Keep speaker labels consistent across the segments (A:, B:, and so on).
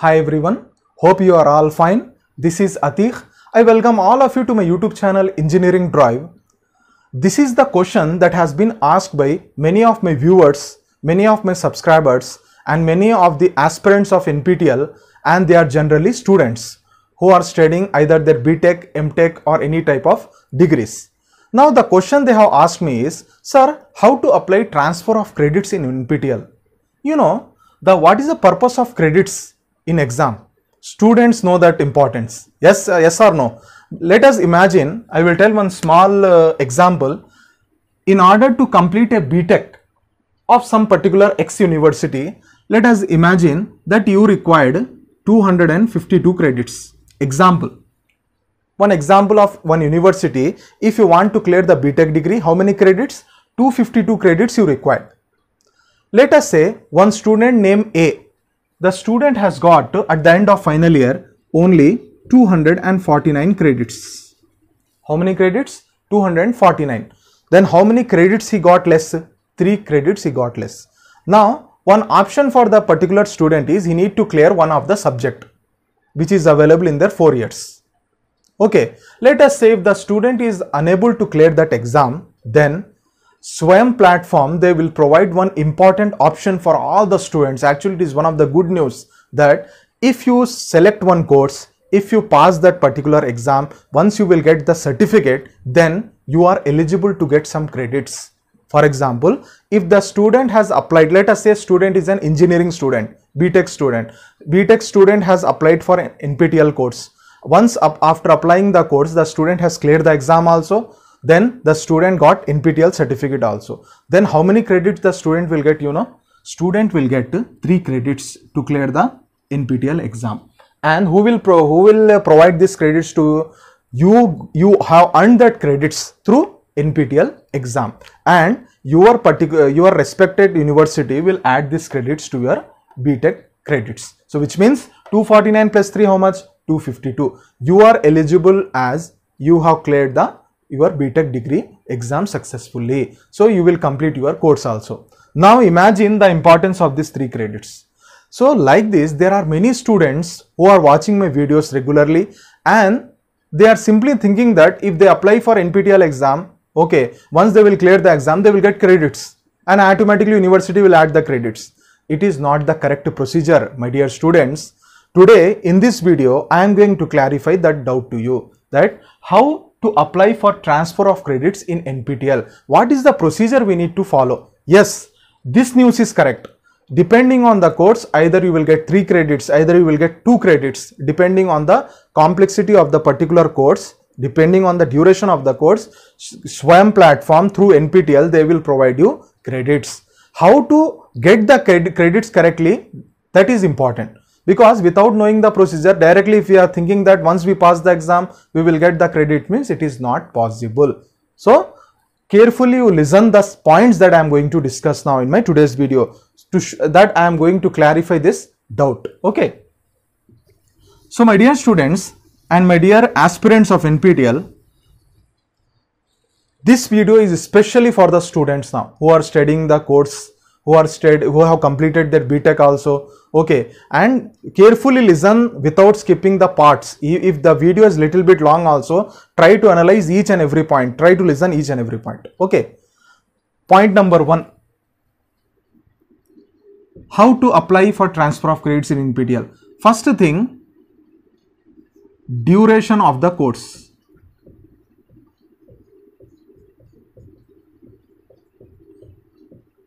A: Hi everyone, hope you are all fine. This is Atik. I welcome all of you to my YouTube channel Engineering Drive. This is the question that has been asked by many of my viewers, many of my subscribers and many of the aspirants of NPTEL and they are generally students who are studying either their BTech, MTech or any type of degrees. Now the question they have asked me is, sir, how to apply transfer of credits in NPTEL? You know, the what is the purpose of credits in exam. Students know that importance. Yes, uh, yes or no. Let us imagine, I will tell one small uh, example. In order to complete a btech of some particular X university, let us imagine that you required 252 credits. Example, one example of one university, if you want to clear the btech degree, how many credits? 252 credits you require. Let us say one student name A the student has got at the end of final year only 249 credits. How many credits? 249. Then how many credits he got less? 3 credits he got less. Now one option for the particular student is he need to clear one of the subject which is available in their 4 years. Okay, let us say if the student is unable to clear that exam then swam platform they will provide one important option for all the students actually it is one of the good news that if you select one course if you pass that particular exam once you will get the certificate then you are eligible to get some credits for example if the student has applied let us say student is an engineering student btech student btech student has applied for an nptel course once after applying the course the student has cleared the exam also then the student got NPTEL certificate also. Then how many credits the student will get, you know? Student will get 3 credits to clear the NPTEL exam. And who will, pro who will uh, provide these credits to you? You have earned that credits through NPTEL exam and your particular, your respected university will add these credits to your BTEC credits. So which means 249 plus 3 how much? 252. You are eligible as you have cleared the your BTEC degree exam successfully. So, you will complete your course also. Now, imagine the importance of these three credits. So, like this there are many students who are watching my videos regularly and they are simply thinking that if they apply for NPTEL exam, okay, once they will clear the exam, they will get credits and automatically university will add the credits. It is not the correct procedure, my dear students. Today in this video, I am going to clarify that doubt to you that how to apply for transfer of credits in NPTEL, What is the procedure we need to follow? Yes, this news is correct. Depending on the course, either you will get 3 credits, either you will get 2 credits, depending on the complexity of the particular course, depending on the duration of the course, SWAM platform through NPTEL, they will provide you credits. How to get the cred credits correctly, that is important because without knowing the procedure directly if we are thinking that once we pass the exam we will get the credit means it is not possible so carefully you listen the points that i am going to discuss now in my today's video to that i am going to clarify this doubt okay so my dear students and my dear aspirants of nptel this video is especially for the students now who are studying the course who are studied? who have completed their btech also okay and carefully listen without skipping the parts if the video is little bit long also try to analyze each and every point try to listen each and every point okay point number 1 how to apply for transfer of credits in NPTEL first thing duration of the course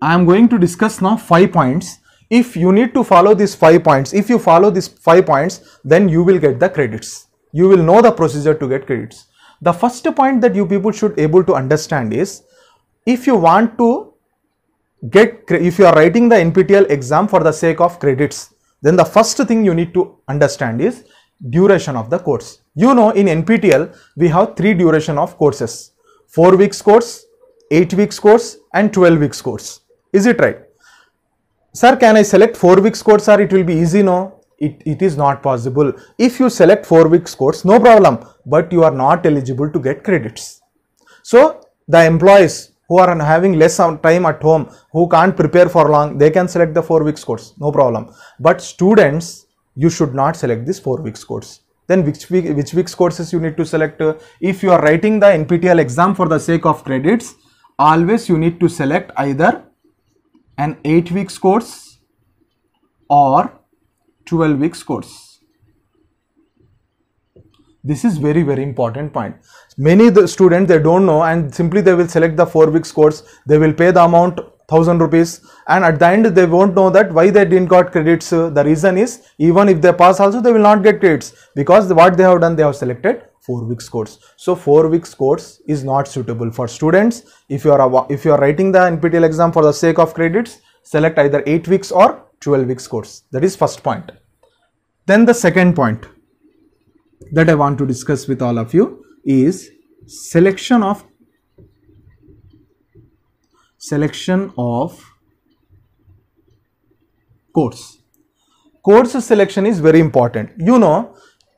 A: I am going to discuss now 5 points. If you need to follow these 5 points, if you follow these 5 points, then you will get the credits. You will know the procedure to get credits. The first point that you people should able to understand is, if you want to get, if you are writing the NPTEL exam for the sake of credits, then the first thing you need to understand is duration of the course. You know in NPTEL, we have three duration of courses, 4 weeks course, 8 weeks course and 12 weeks course is it right? Sir, can I select 4 weeks course or it will be easy? No, it, it is not possible. If you select 4 weeks course, no problem, but you are not eligible to get credits. So, the employees who are having less time at home, who can't prepare for long, they can select the 4 weeks course, no problem. But students, you should not select this 4 weeks course then which week, which week's courses you need to select if you are writing the NPTEL exam for the sake of credits always you need to select either an 8 weeks course or 12 weeks course this is very very important point many the students they don't know and simply they will select the 4 weeks course they will pay the amount 1000 rupees and at the end they won't know that why they didn't got credits the reason is even if they pass also they will not get credits because what they have done they have selected 4 weeks course. So 4 weeks course is not suitable for students. If you are if you are writing the NPTEL exam for the sake of credits, select either 8 weeks or 12 weeks course. That is first point. Then the second point that I want to discuss with all of you is selection of selection of course. Course selection is very important. You know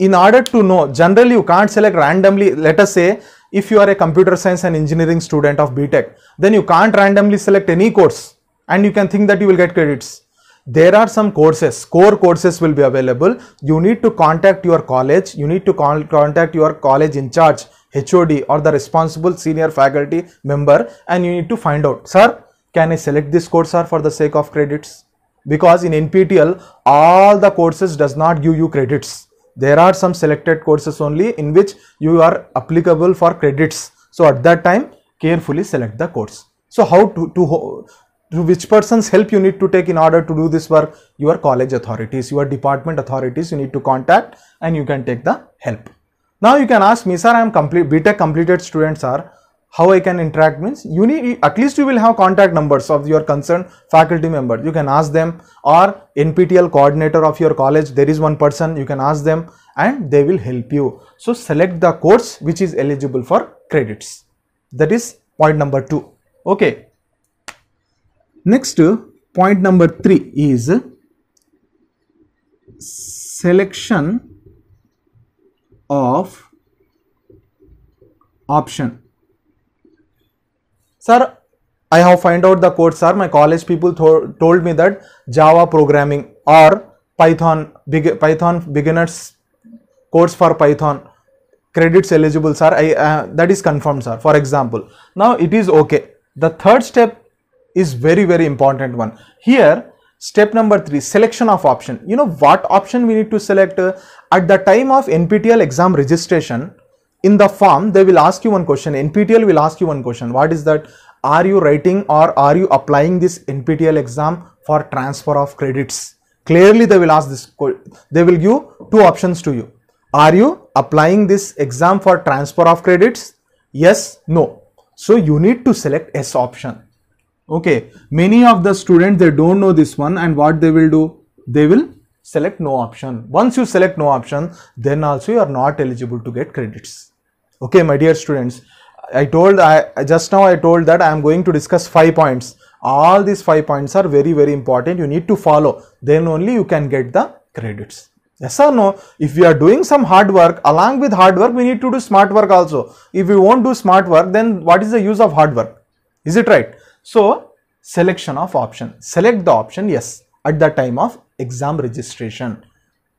A: in order to know, generally you can't select randomly, let us say, if you are a computer science and engineering student of BTech, then you can't randomly select any course and you can think that you will get credits. There are some courses, core courses will be available. You need to contact your college, you need to con contact your college in charge, HOD or the responsible senior faculty member and you need to find out, sir, can I select this course sir, for the sake of credits? Because in NPTEL, all the courses does not give you credits there are some selected courses only in which you are applicable for credits. So at that time carefully select the course. So how to, to, to which person's help you need to take in order to do this work? Your college authorities, your department authorities you need to contact and you can take the help. Now you can ask me sir I am complete BTech completed students are how I can interact means you need at least you will have contact numbers of your concerned faculty member. You can ask them or NPTEL coordinator of your college. There is one person you can ask them and they will help you. So select the course which is eligible for credits. That is point number two. Okay. Next point number three is selection of option Sir, I have find out the code, sir. My college people told me that Java programming or Python, big, Python beginners course for Python credits eligible, sir. I, uh, that is confirmed, sir. For example, now it is okay. The third step is very, very important one. Here, step number three, selection of option. You know what option we need to select uh, at the time of NPTEL exam registration in the form they will ask you one question nptel will ask you one question what is that are you writing or are you applying this nptel exam for transfer of credits clearly they will ask this they will give two options to you are you applying this exam for transfer of credits yes no so you need to select s option okay many of the students they don't know this one and what they will do they will select no option once you select no option then also you are not eligible to get credits okay my dear students i told I, just now i told that i am going to discuss five points all these five points are very very important you need to follow then only you can get the credits yes or no if we are doing some hard work along with hard work we need to do smart work also if we won't do smart work then what is the use of hard work is it right so selection of option select the option yes at the time of exam registration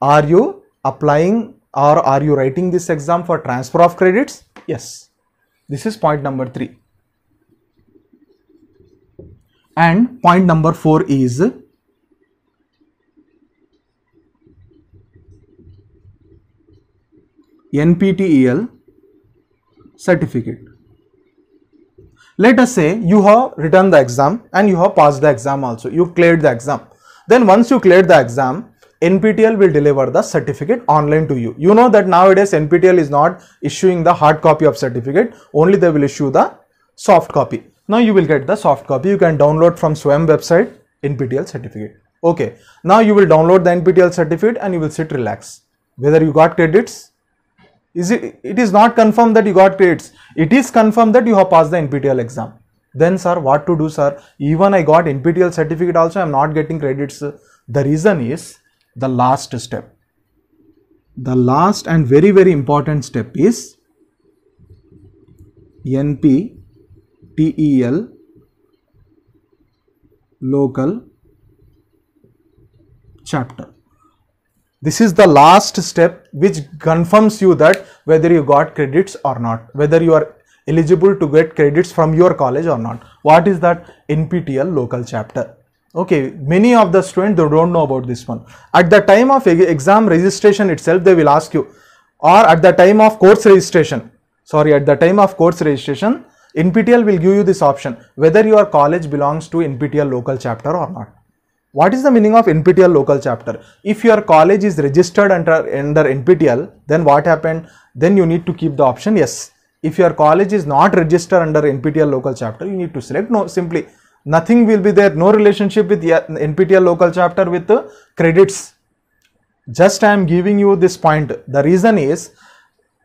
A: are you applying or are you writing this exam for transfer of credits? Yes, this is point number 3. And point number 4 is NPTEL certificate. Let us say you have written the exam and you have passed the exam also, you cleared the exam. Then once you cleared the exam, NPTEL will deliver the certificate online to you. You know that nowadays NPTEL is not issuing the hard copy of certificate, only they will issue the soft copy. Now you will get the soft copy. You can download from SWAM website NPTEL certificate. Okay. Now you will download the NPTEL certificate and you will sit relax. Whether you got credits, is it, it is not confirmed that you got credits. It is confirmed that you have passed the NPTEL exam. Then sir, what to do sir? Even I got NPTEL certificate also I am not getting credits. The reason is the last step. The last and very very important step is NPTEL local chapter. This is the last step which confirms you that whether you got credits or not, whether you are eligible to get credits from your college or not. What is that NPTEL local chapter? okay many of the students they don't know about this one at the time of exam registration itself they will ask you or at the time of course registration sorry at the time of course registration NPTEL will give you this option whether your college belongs to NPTEL local chapter or not. What is the meaning of NPTEL local chapter? If your college is registered under, under NPTEL then what happened? Then you need to keep the option yes. If your college is not registered under NPTEL local chapter you need to select no simply nothing will be there no relationship with NPTL local chapter with the credits just i am giving you this point the reason is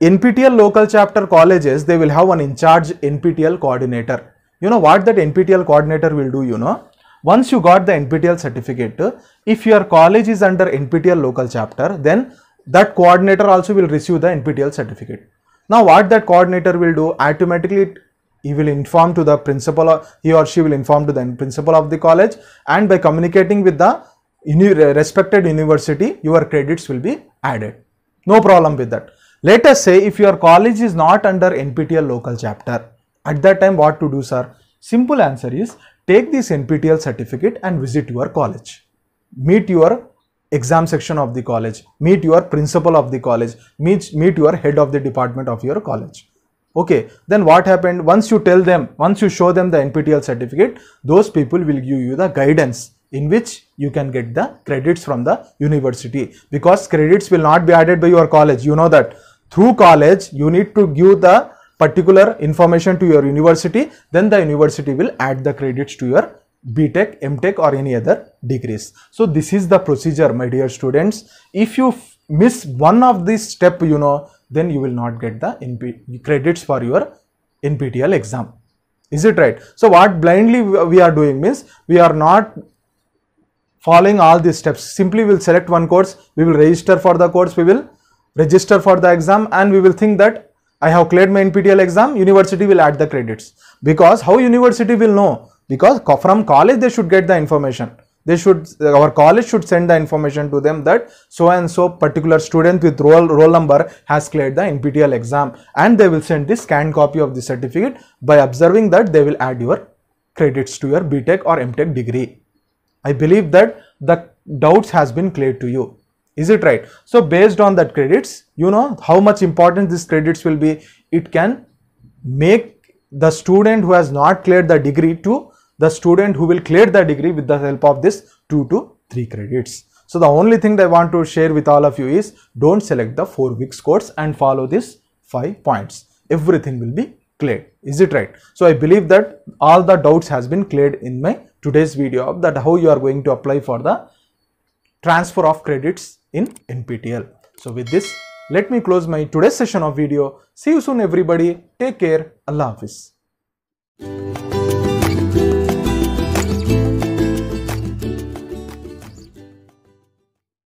A: NPTL local chapter colleges they will have an in charge NPTL coordinator you know what that NPTL coordinator will do you know once you got the NPTL certificate if your college is under NPTL local chapter then that coordinator also will receive the NPTL certificate now what that coordinator will do automatically he will inform to the principal he or she will inform to the principal of the college and by communicating with the respected university your credits will be added no problem with that let us say if your college is not under nptel local chapter at that time what to do sir simple answer is take this nptel certificate and visit your college meet your exam section of the college meet your principal of the college meet meet your head of the department of your college Okay, then what happened? Once you tell them, once you show them the NPTEL certificate, those people will give you the guidance in which you can get the credits from the university because credits will not be added by your college. You know that through college, you need to give the particular information to your university, then the university will add the credits to your BTech, MTech or any other degrees. So this is the procedure my dear students. If you miss one of these step, you know, then you will not get the NP credits for your NPTEL exam. Is it right? So, what blindly we are doing means we are not following all these steps. Simply we will select one course, we will register for the course, we will register for the exam and we will think that I have cleared my NPTEL exam, university will add the credits. Because how university will know? Because from college they should get the information they should our college should send the information to them that so and so particular student with roll roll number has cleared the NPTEL exam and they will send the scanned copy of the certificate by observing that they will add your credits to your BTech or MTech degree. I believe that the doubts has been cleared to you. Is it right? So based on that credits, you know how much important these credits will be. It can make the student who has not cleared the degree to the student who will clear the degree with the help of this 2 to 3 credits. So, the only thing that I want to share with all of you is don't select the 4 weeks course and follow this 5 points. Everything will be cleared. Is it right? So, I believe that all the doubts has been cleared in my today's video of that how you are going to apply for the transfer of credits in NPTEL. So, with this let me close my today's session of video. See you soon everybody. Take care. Allah Hafiz.